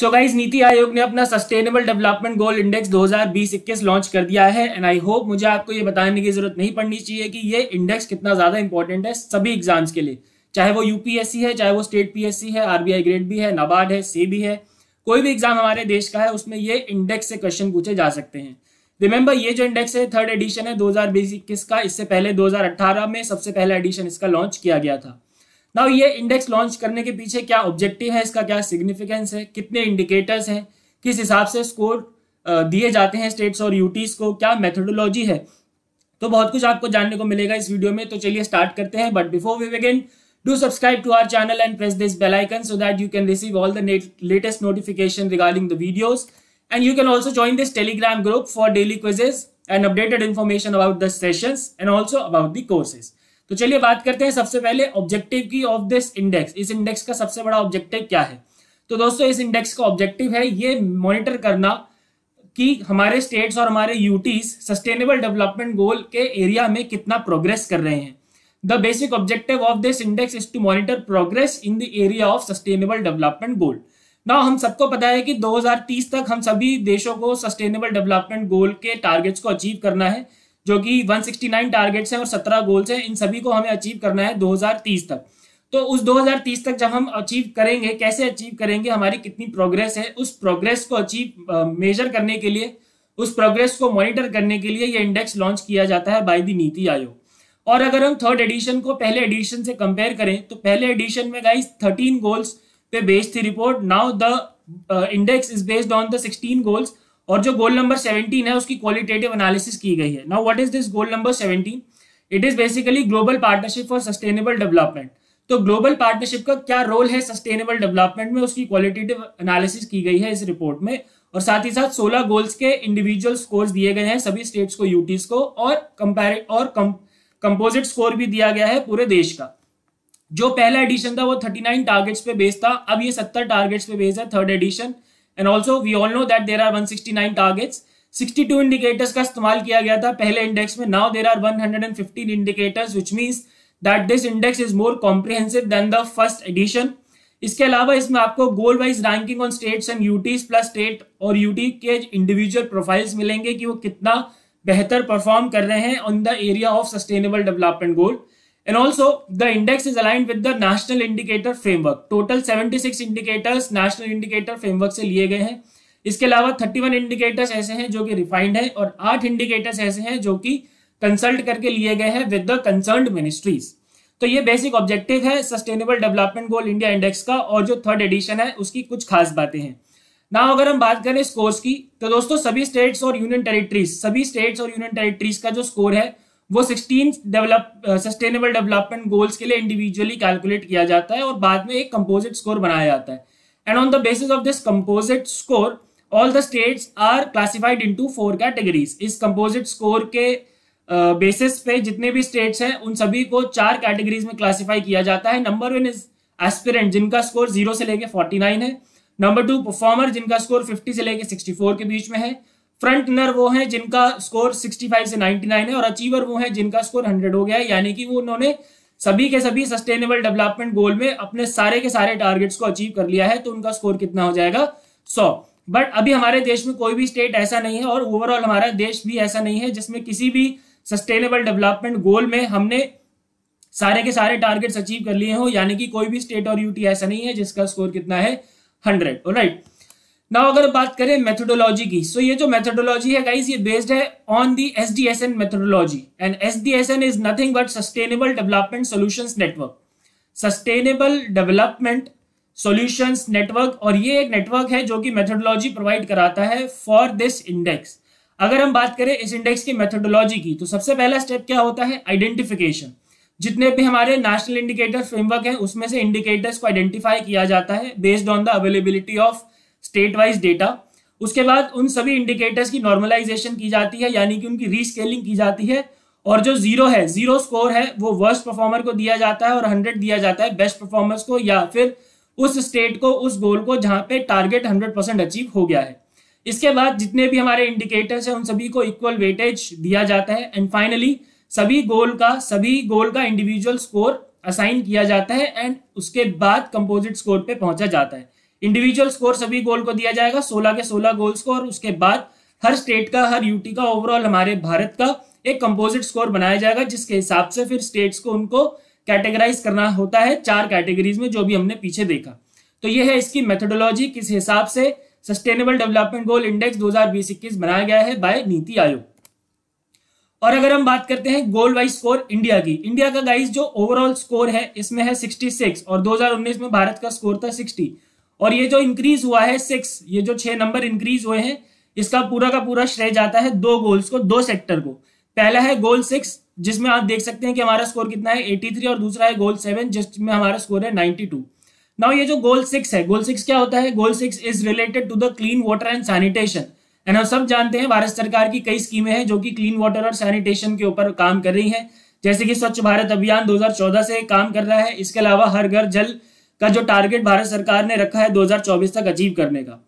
So guys नीति आयोग ने अपना sustainable development goal index 2020-21 launch कर दिया है एंड आई होप मुझे आपको ये बताने की जरूरत नहीं पड़नी चाहिए कि ये इंडेक्स कितना ज्यादा इंपॉर्टेंट है सभी एग्जाम्स के लिए चाहे वो यूपीएससी है चाहे वो स्टेट पीएससी है आरबीआई ग्रेड भी है नाबार्ड है सी भी है कोई भी एग्जाम हमारे देश का है उसमें ये इंडेक्स से क्वेश्चन पूछे जा सकते हैं रिमेंबर ये जो इंडेक्स है थर्ड एडिशन है दो का इससे पहले दो में सबसे पहला एडिशन इसका लॉन्च किया गया था ना ये इंडेक्स लॉन्च करने के पीछे क्या ऑब्जेक्टिव है इसका क्या सिग्निफिकेंस है कितने इंडिकेटर्स हैं किस हिसाब से स्कोर दिए जाते हैं स्टेट्स और यूटीज को क्या मेथोडोलॉजी है तो बहुत कुछ आपको जानने को मिलेगा इस वीडियो में तो चलिए स्टार्ट करते हैं but before we begin do subscribe to our channel and press this bell icon so that you can receive all the latest notification regarding the videos and you can also join this Telegram group for daily quizzes and updated information about the session and also about the courses तो चलिए बात करते हैं सबसे पहले objective की of this index इस index का सबसे बड़ा ऑब्जेक्टिव क्या है तो दोस्तों इस इंडेक्स का ऑब्जेक्टिव है ये मॉनिटर करना कि हमारे स्टेट्स और हमारे यूटीज सस्टेनेबल डेवलपमेंट गोल के एरिया में कितना प्रोग्रेस कर रहे हैं the basic objective of this index is to monitor progress in the area of sustainable development goal ना हम सबको पता है कि 2030 तक हम सभी देशों को सस्टेनेबल डेवलपमेंट गोल के टारगेट्स को अचीव करना है जो कि 169 टारगेट्स हैं और 17 गोल्स हैं इन सभी को हमें अचीव करना है 2030 तक तो उस 2030 तक जब हम अचीव करेंगे कैसे अचीव करेंगे हमारी कितनी प्रोग्रेस है उस प्रोग्रेस को अचीव मेजर करने के लिए उस प्रोग्रेस को मॉनिटर करने के लिए ये इंडेक्स लॉन्च किया जाता है बाई द नीति आयोग और अगर हम थर्ड एडिशन को पहले एडिशन से कंपेयर करें तो पहले एडिशन में गाइस 13 गोल्स पे बेस्ड थी report now the index is based on the 16 goals और जो गोल नंबर 17 है उसकी क्वालिटेटिव एनालिसिस की गई है now what is this goal number 17 it is basically global partnership for sustainable development तो ग्लोबल पार्टनरशिप का क्या रोल है सस्टेनेबल डेवलपमेंट में उसकी क्वालिटेटिव एनालिसिस की गई है इस रिपोर्ट में और साथ ही साथ 16 गोल्स के इंडिविजुअल स्कोर्स दिए गए हैं सभी स्टेट्स को यूटीज को और कंपेर और कंपोजिट स्कोर भी दिया गया है पूरे देश का जो पहला एडिशन था वो 39 टारगेट्स पे बेस्ड था अब ये 70 टारगेट्स पे बेस्ड है third edition and also we all know that there are 169 targets 62 indicators का इस्तेमाल किया गया था पहले इंडेक्स में now there are one hundred and fifteen indicators which means that this index is more comprehensive than the first edition इसके अलावा इसमें आपको goal wise ranking on states and UTs plus state और यूटी के individual profiles मिलेंगे कि वो कितना बेहतर परफॉर्म कर रहे हैं on the area of sustainable development gold And also the index is aligned with the national indicator framework. Total 76 indicators national indicator framework se liye gaye hain iske alawa 31 indicators aise hain jo ki refined है aur 8 indicators aise hain jo ki consult karke liye gaye hain with the concerned ministries तो ये basic objective है sustainable development goal India index का और जो third edition है उसकी कुछ खास बातें हैं ना अगर हम बात करें स्कोर्स की तो दोस्तों सभी स्टेट्स और यूनियन टेरिटरीज सभी स्टेट्स और यूनियन टेरिटरीज का जो स्कोर है वो 16 डेवलप सस्टेनेबल डेवलपमेंट गोल्स के लिए इंडिविजुअली कैलकुलेट किया जाता है और बाद में एक कंपोजिट स्कोर बनाया जाता है and on the basis of this composite score all the states are classified into four categories इस कंपोजिट स्कोर के बेसिस uh, पे जितने भी स्टेट्स हैं उन सभी को चार कैटेगरीज में क्लासिफाई किया जाता है नंबर वन इज एस्पिरेंट जिनका स्कोर जीरो से लेके फोर्टी नाइन है नंबर टू परफॉर्मर जिनका स्कोर फिफ्टी से लेके सिक्सटी फोर के बीच में है फ्रंट रनर वो हैं जिनका स्कोर 65 से 99 है और अचीवर वो हैं जिनका स्कोर 100 हो गया है यानी कि वो उन्होंने सभी के सभी सस्टेनेबल डेवलपमेंट गोल में अपने सारे के सारे टारगेट्स को अचीव कर लिया है तो उनका स्कोर कितना हो जाएगा सौ बट अभी हमारे देश में कोई भी स्टेट ऐसा नहीं है और ओवरऑल हमारा देश भी ऐसा नहीं है जिसमें किसी भी सस्टेनेबल डेवलपमेंट गोल में हमने सारे के सारे टारगेट्स अचीव कर लिए हो यानी कि कोई भी स्टेट और यूटी ऐसा नहीं है जिसका स्कोर कितना है हंड्रेड राइट नाउ अगर बात करें मेथोडोलॉजी की सो so ये जो मेथोडोलॉजी है गाइज ये बेस्ड है on the S D S N methodology and S D S N is nothing but sustainable development solution network sustainable development solution network और ये एक नेटवर्क है जो कि मेथोडोलॉजी प्रोवाइड कराता है फॉर दिस इंडेक्स अगर हम बात करें इस इंडेक्स की मेथोडोलॉजी की तो सबसे पहला स्टेप क्या होता है आइडेंटिफिकेशन जितने भी हमारे नेशनल इंडिकेटर फ्रेमवर्क है उसमें से इंडिकेटर्स को आइडेंटिफाई किया जाता है based on the availability of state wise data उसके बाद उन सभी इंडिकेटर्स की नॉर्मलाइजेशन की जाती है यानी कि उनकी रीस्केलिंग की जाती है और जो जीरो है जीरो स्कोर है वो वर्स्ट परफॉर्मर को दिया जाता है और हंड्रेड दिया जाता है बेस्ट परफॉर्मर्स को या फिर उस स्टेट को उस गोल को जहां पे टारगेट हंड्रेड परसेंट अचीव हो गया है इसके बाद जितने भी हमारे इंडिकेटर्स हैं उन सभी को इक्वल वेटेज दिया जाता है एंड फाइनली सभी गोल का सभी गोल का इंडिविजुअल स्कोर असाइन किया जाता है एंड उसके बाद कंपोजिट स्कोर पे पहुंचा जाता है इंडिविजुअल स्कोर सभी गोल को दिया जाएगा सोलह के सोलह गोल्स को और उसके बाद हर स्टेट का हर यूटी का ओवरऑल हमारे भारत का एक कंपोजिट स्कोर बनाया जाएगा जिसके हिसाब से फिर स्टेट्स को उनको कैटेगराइज करना होता है चार कैटेगरीज में जो भी हमने पीछे देखा तो यह है इसकी मेथोडोलॉजी किस हिसाब से सस्टेनेबल डेवलपमेंट गोल इंडेक्स दो बनाया गया है बाय नीति आयोग और अगर हम बात करते हैं गोल वाइज स्कोर इंडिया की इंडिया का गाइस जो ओवरऑल स्कोर है इसमें है 66 और 2019 में भारत का स्कोर था और ये जो इंक्रीज हुआ है सिक्स ये जो छह नंबर इंक्रीज हुए हैं इसका पूरा का पूरा श्रेय जाता है दो गोल्स को दो सेक्टर को पहला है गोल सिक्स जिसमें आप देख सकते हैं कि हमारा स्कोर कितना है थ्री और दूसरा है गोल सेवन जिसमें हमारा स्कोर है टू नाउ ये जो गोल सिक्स है गोल सिक्स क्या होता है goal six is related to the clean water and sanitation and हम सब जानते हैं भारत सरकार की कई स्कीमें हैं जो कि क्लीन वाटर और सैनिटेशन के ऊपर काम कर रही हैं जैसे कि स्वच्छ भारत अभियान 2014 से काम कर रहा है इसके अलावा हर घर जल का जो टारगेट भारत सरकार ने रखा है 2024 तक अचीव करने का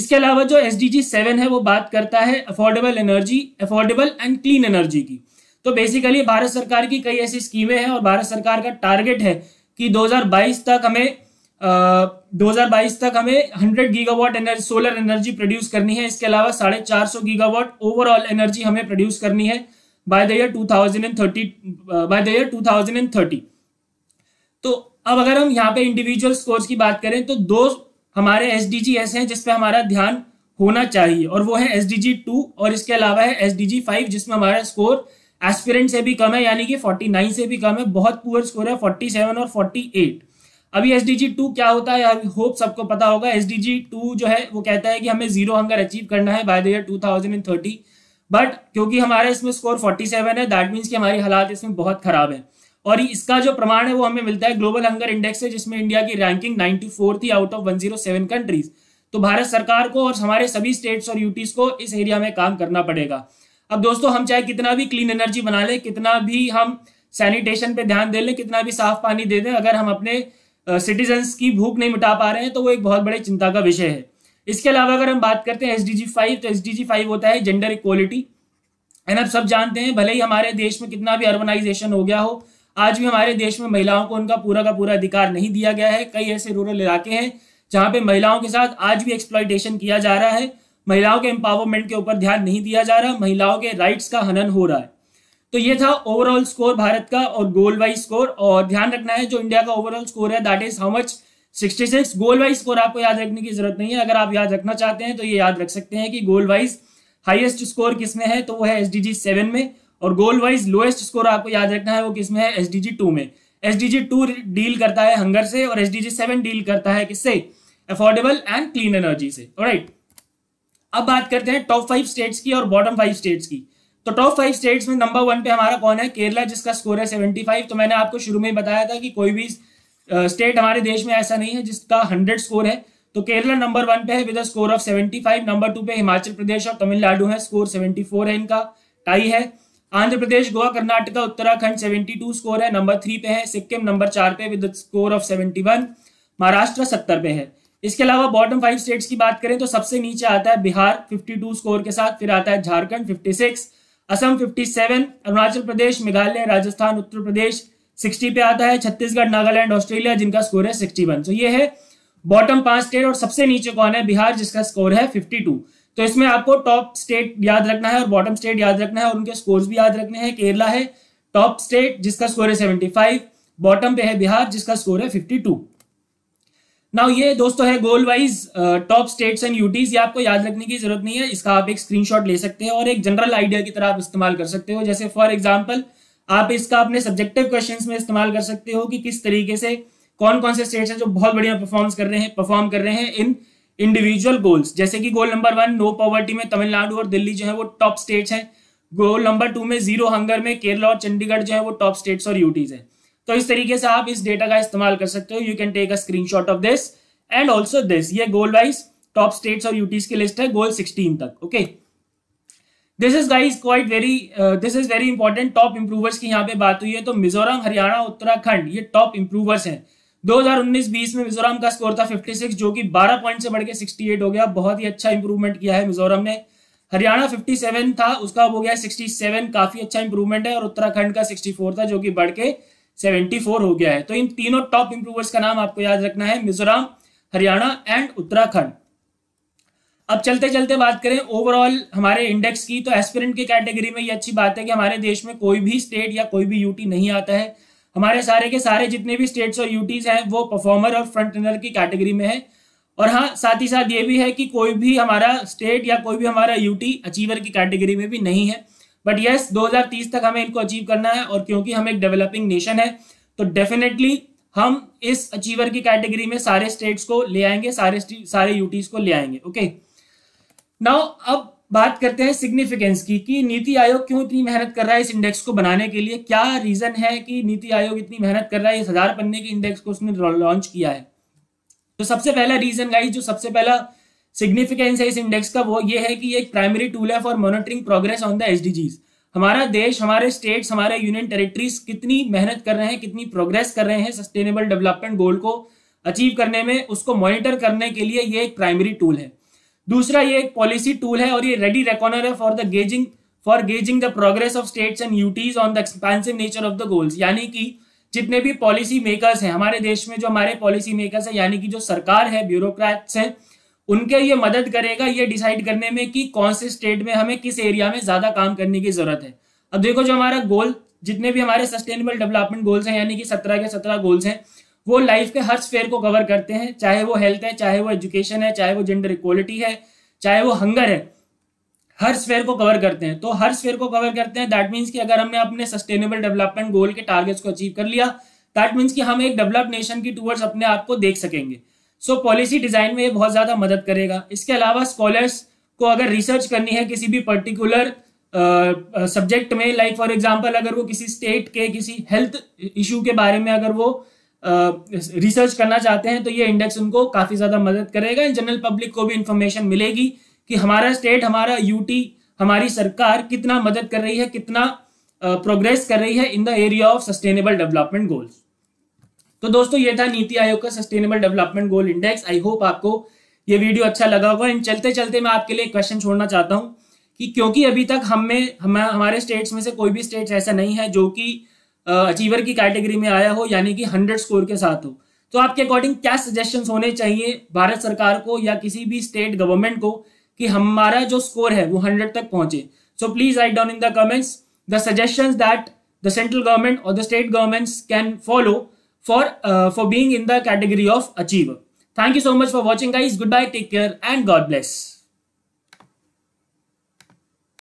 इसके अलावा जो एस डी है वो बात करता है affordable energy affordable and clean energy की तो बेसिकली भारत सरकार की कई ऐसी स्कीमें हैं और भारत सरकार का टारगेट है कि 2022 तक हमें आ, 2022 तक हमें 100 gigawatt energy solar energy produce करनी है इसके अलावा साढ़े चार सौ गीगावाट ओवरऑल एनर्जी हमें प्रोड्यूस करनी है by the year 2030 by the year 2030 तो अब अगर हम यहाँ पे इंडिविजुअल स्कोर्स की बात करें तो दो हमारे एस डी जी ऐसे हैं जिसपे हमारा ध्यान होना चाहिए और वो है एस डी जी टू और इसके अलावा है एस डी जी फाइव जिसमें हमारा स्कोर एस्पिरेंट से भी कम है यानी कि फोर्टी नाइन से भी कम है बहुत पुअर स्कोर है फोर्टी सेवन और फोर्टी एट अभी एस डी जी टू क्या होता है आई होप सबको पता होगा एस डी जी टू जो है वो कहता है कि हमें जीरो हंगर अचीव करना है by the year two thousand and thirty but क्योंकि हमारा इसमें स्कोर फोर्टी सेवन है दैट मीन्स कि हमारी हालात इसमें बहुत खराब है और इसका जो प्रमाण है वो हमें मिलता है ग्लोबल हंगर इंडेक्स है जिसमें इंडिया की रैंकिंग 94 थी आउट ऑफ 107 कंट्रीज तो भारत सरकार को और हमारे सभी स्टेट्स और यूटीज को इस एरिया में काम करना पड़ेगा अब दोस्तों हम चाहे कितना भी क्लीन एनर्जी बना लें कितना भी हम सैनिटेशन पे ध्यान दे लें कितना भी साफ पानी दे दें अगर हम अपने सिटीजन्स की भूख नहीं मिटा पा रहे हैं तो वो एक बहुत बड़े चिंता का विषय है इसके अलावा अगर हम बात करते हैं एस डी तो एस डी होता है जेंडर इक्वलिटी एंड अब सब जानते हैं भले ही हमारे देश में कितना भी अर्बनाइजेशन हो गया हो आज भी हमारे देश में महिलाओं को उनका पूरा का पूरा अधिकार नहीं दिया गया है कई ऐसे रूरल इलाके हैं जहाँ पे महिलाओं के साथ आज भी एक्सप्लाइटेशन किया जा रहा है महिलाओं के एम्पावरमेंट के ऊपर ध्यान नहीं दिया जा रहा महिलाओं के राइट्स का हनन हो रहा है तो ये था ओवरऑल स्कोर भारत का और गोल वाइज स्कोर और ध्यान रखना है जो इंडिया का ओवरऑल स्कोर है that is how much 66 goal wise score आपको याद रखने की जरूरत नहीं है अगर आप याद रखना चाहते हैं तो ये याद रख सकते हैं कि गोल वाइज हाईएस्ट स्कोर किसमें है तो वो है एस डी में और गोल वाइज लोएस्ट स्कोर आपको याद रखना है वो किसमें है एस डी में एस डी डील करता है हंगर से और S D G seven deal करता है किससे अफोर्डेबल एंड क्लीन एनर्जी से राइट अब बात करते हैं टॉप फाइव स्टेट्स की और बॉटम फाइव स्टेट्स की तो टॉप फाइव स्टेट्स में नंबर वन पे हमारा कौन है केरला जिसका स्कोर है सेवेंटी फाइव तो मैंने आपको शुरू में बताया था कि कोई भी स्टेट हमारे देश में ऐसा नहीं है जिसका हंड्रेड स्कोर है तो केरला नंबर वन पे है with score of seventy five number two पे हिमाचल प्रदेश और तमिलनाडु है स्कोर सेवेंटी फोर है इनका टाई है आंध्र प्रदेश गोवा कर्नाटका उत्तराखंड 72 स्कोर है नंबर थ्री पे है सिक्किम नंबर चार पे विद स्कोर ऑफ 71 महाराष्ट्र सत्तर पे है इसके अलावा बॉटम फाइव स्टेट्स की बात करें तो सबसे नीचे आता है बिहार 52 स्कोर के साथ फिर आता है झारखंड 56 असम 57 अरुणाचल प्रदेश मेघालय राजस्थान उत्तर प्रदेश सिक्सटी पे आता है छत्तीसगढ़ नागालैंड ऑस्ट्रेलिया जिनका स्कोर है सिक्सटी सो so ये है बॉटम पांच स्टेट और सबसे नीचे कौन है बिहार जिसका स्कोर है टू तो इसमें आपको टॉप स्टेट याद रखना है और बॉटम स्टेट याद रखना है और उनके स्कोर्स भी याद रखने हैं केरला है टॉप स्टेट जिसका स्कोर है फाइव बॉटम पे है बिहार जिसका स्कोर है टू नाउ ये दोस्तों है goal wise top states and UTs ये आपको याद रखने की जरूरत नहीं है इसका आप एक स्क्रीनशॉट ले सकते हैं और एक जनरल आइडिया की तरह आप इस्तेमाल कर सकते हो जैसे फॉर एग्जाम्पल आप इसका अपने सब्जेक्टिव क्वेश्चन में इस्तेमाल कर सकते हो कि किस तरीके से कौन कौन से स्टेट्स हैं जो बहुत बढ़िया परफॉर्म कर रहे हैं परफॉर्म कर रहे हैं इन इंडिविजुअल गोल्स जैसे कि goal number one no poverty में तमिलनाडु और दिल्ली जो है वो टॉप स्टेट्स हैं गोल नंबर टू में जीरो हंगर में केरला और चंडीगढ़ जो है वो टॉप स्टेट्स और यूटीज है तो इस तरीके से आप इस डेटा का इस्तेमाल कर सकते हो you can take a screen of this and also this ये गोल वाइज टॉप स्टेट्स और यूटीज की लिस्ट है गोल सिक्सटीन तक okay this is guys quite very this is very important top improvers की यहाँ पे बात हुई है तो मिजोरम हरियाणा उत्तराखंड ये टॉप इंप्रूवर्स हैं 2019-20 में मिजोरम का स्कोर था 56 जो कि 12 पॉइंट से बढ़ के 68 हो गया बहुत ही अच्छा इंप्रूवमेंट किया है मिजोरम ने हरियाणा 57 था उसका हो गया 67 काफी अच्छा इंप्रूवमेंट है और उत्तराखंड का 64 था जो कि बढ़ के 74 हो गया है तो इन तीनों टॉप इंप्रूवर्स का नाम आपको याद रखना है मिजोरम हरियाणा एंड उत्तराखंड अब चलते चलते बात करें ओवरऑल हमारे इंडेक्स की तो एस्पिरेंट की कैटेगरी में ये अच्छी बात है कि हमारे देश में कोई भी स्टेट या कोई भी यूटी नहीं आता है हमारे सारे के सारे जितने भी स्टेट्स और यूटीज हैं वो परफॉर्मर और फ्रंट रनर की कैटेगरी में है और हाँ साथ ही साथ ये भी है कि कोई भी हमारा स्टेट या कोई भी हमारा यूटी अचीवर की कैटेगरी में भी नहीं है बट यस yes, 2030 तक हमें इनको अचीव करना है और क्योंकि हम एक डेवलपिंग नेशन है तो डेफिनेटली हम इस अचीवर की कैटेगरी में सारे स्टेट्स को ले आएंगे सारे सारे यूटीज को ले आएंगे ओके okay? नाउ अब बात करते हैं सिग्निफिकेंस की कि नीति आयोग क्यों इतनी मेहनत कर रहा है इस इंडेक्स को बनाने के लिए क्या रीजन है कि नीति आयोग इतनी मेहनत कर रहा है इस हजार पन्ने के इंडेक्स को उसने लॉन्च किया है तो सबसे पहला रीजन गाइस जो सबसे पहला सिग्निफिकेंस है इस इंडेक्स का वो ये है कि एक प्राइमरी टूल है for monitoring progress on the S हमारा देश हमारे स्टेट्स हमारे यूनियन टेरिटरीज कितनी मेहनत कर रहे हैं कितनी प्रोग्रेस कर रहे हैं सस्टेनेबल डेवलपमेंट गोल को अचीव करने में उसको मॉनिटर करने के लिए ये एक प्राइमरी टूल है दूसरा ये एक पॉलिसी टूल है और ये रेडी रेकॉनर है for the gauging for gauging the progress of states and UTs on the expensive nature of the goals यानी कि जितने भी पॉलिसी मेकर्स हैं हमारे देश में जो हमारे पॉलिसी मेकर्स हैं यानी कि जो सरकार है ब्यूरोक्रेट्स हैं उनके ये मदद करेगा ये डिसाइड करने में कि कौन से स्टेट में हमें किस एरिया में ज़्यादा काम करने की ज़रूरत है अब देखो जो हमारा गोल जितने भी हमारे सस्टेनेबल डेवलपमेंट गोल्स हैं यानी कि सत्रह के सत्रह गोल्स हैं वो लाइफ के हर स्फेयर को कवर करते हैं चाहे वो हेल्थ है चाहे वो एजुकेशन है चाहे वो जेंडर इक्वलिटी है चाहे वो हंगर है हर स्फेयर को कवर करते हैं तो हर स्फेयर को कवर करते हैं दैट मीन्स कि अगर हमने अपने सस्टेनेबल डेवलपमेंट गोल के टारगेट्स को अचीव कर लिया दैट मीन्स कि हम एक डेवलप्ड नेशन की टूवर्ड्स अपने आप को देख सकेंगे सो पॉलिसी डिजाइन में ये बहुत ज़्यादा मदद करेगा इसके अलावा स्कॉलर्स को अगर रिसर्च करनी है किसी भी पर्टिकुलर सब्जेक्ट में लाइक फॉर एग्जाम्पल अगर वो किसी स्टेट के किसी हेल्थ इशू के बारे में अगर वो रिसर्च करना चाहते हैं तो ये इंडेक्स उनको काफ़ी ज़्यादा मदद करेगा इन जनरल पब्लिक को भी इंफॉर्मेशन मिलेगी कि हमारा स्टेट हमारा यूटी हमारी सरकार कितना मदद कर रही है कितना प्रोग्रेस कर रही है in the area of sustainable development goals तो दोस्तों ये था नीति आयोग का sustainable development goal index I hope आपको ये वीडियो अच्छा लगा होगा इन चलते चलते मैं आपके लिए क्वेश्चन छोड़ना चाहता हूँ कि क्योंकि अभी तक हमें हम हमारे स्टेट्स में से कोई भी स्टेट ऐसा नहीं है जो कि अचीवर की कैटेगरी में आया हो यानी कि हंड्रेड स्कोर के साथ हो तो आपके अकॉर्डिंग क्या सजेशन होने चाहिए भारत सरकार को या किसी भी स्टेट गवर्नमेंट को कि हमारा जो स्कोर है वो हंड्रेड तक पहुंचे so please write down in the comments the suggestion that the central government और the state governments can follow for for being in the category of achiever thank you so much for watching guys goodbye take care and God bless